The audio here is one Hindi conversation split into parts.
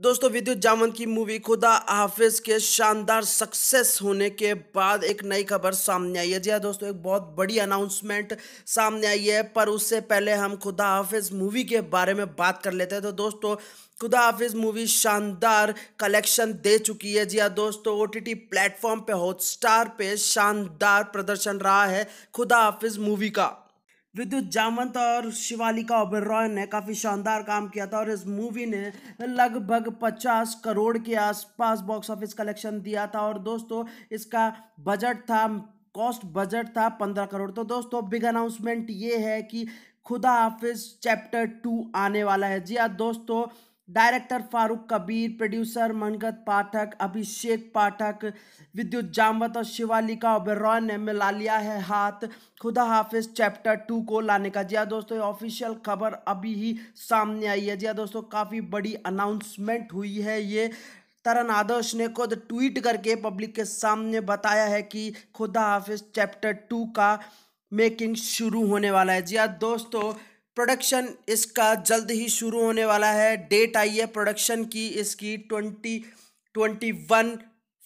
दोस्तों विद्युत जामन की मूवी खुदा हाफिज के शानदार सक्सेस होने के बाद एक नई खबर सामने आई है जी हाँ दोस्तों एक बहुत बड़ी अनाउंसमेंट सामने आई है पर उससे पहले हम खुदा हाफिज मूवी के बारे में बात कर लेते हैं तो दोस्तों खुदा हाफिज मूवी शानदार कलेक्शन दे चुकी है जी हाँ दोस्तों ओ टी टी प्लेटफॉर्म पर हॉटस्टार पर शानदार प्रदर्शन रहा है खुदा हाफिज मूवी का विद्युत जामंत और शिवालिका ओबेरॉय ने काफ़ी शानदार काम किया था और इस मूवी ने लगभग 50 करोड़ के आसपास बॉक्स ऑफिस कलेक्शन दिया था और दोस्तों इसका बजट था कॉस्ट बजट था पंद्रह करोड़ तो दोस्तों बिग अनाउंसमेंट ये है कि खुदा हाफिज चैप्टर टू आने वाला है जी हाँ दोस्तों डायरेक्टर फारूक कबीर प्रोड्यूसर मनगत पाठक अभिषेक पाठक विद्युत जामवत और शिवालिका ओबेरॉय ने मिला लिया है हाथ खुदा हाफिज चैप्टर टू को लाने का जी हाँ दोस्तों ऑफिशियल खबर अभी ही सामने आई है जिया हाँ दोस्तों काफ़ी बड़ी अनाउंसमेंट हुई है ये तरन आदर्श ने खुद ट्वीट करके पब्लिक के सामने बताया है कि खुदा हाफिज चैप्टर टू का मेकिंग शुरू होने वाला है जिया हाँ दोस्तों प्रोडक्शन इसका जल्द ही शुरू होने वाला है डेट आई है प्रोडक्शन की इसकी twenty twenty one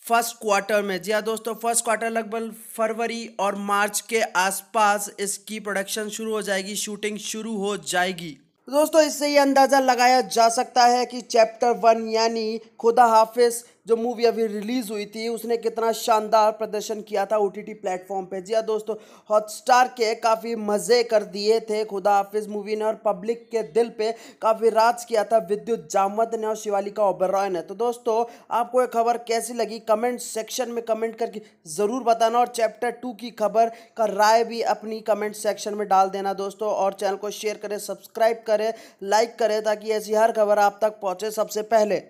first quarter में जी हाँ दोस्तों फर्स्ट क्वार्टर लगभग फरवरी और मार्च के आसपास इसकी प्रोडक्शन शुरू हो जाएगी शूटिंग शुरू हो जाएगी दोस्तों इससे ये अंदाज़ा लगाया जा सकता है कि चैप्टर वन यानी खुदा हाफिज जो मूवी अभी रिलीज़ हुई थी उसने कितना शानदार प्रदर्शन किया था ओ टी टी प्लेटफॉर्म पर जी हाँ दोस्तों हॉटस्टार के काफ़ी मज़े कर दिए थे खुदा हाफिज मूवी ने और पब्लिक के दिल पे काफ़ी राज किया था विद्युत जामवत ने और शिवालिका ओबरॉय ने तो दोस्तों आपको ये खबर कैसी लगी कमेंट सेक्शन में कमेंट करके ज़रूर बताना और चैप्टर टू की खबर का राय भी अपनी कमेंट सेक्शन में डाल देना दोस्तों और चैनल को शेयर करें सब्सक्राइब करें लाइक करें ताकि ऐसी हर खबर आप तक पहुँचे सबसे पहले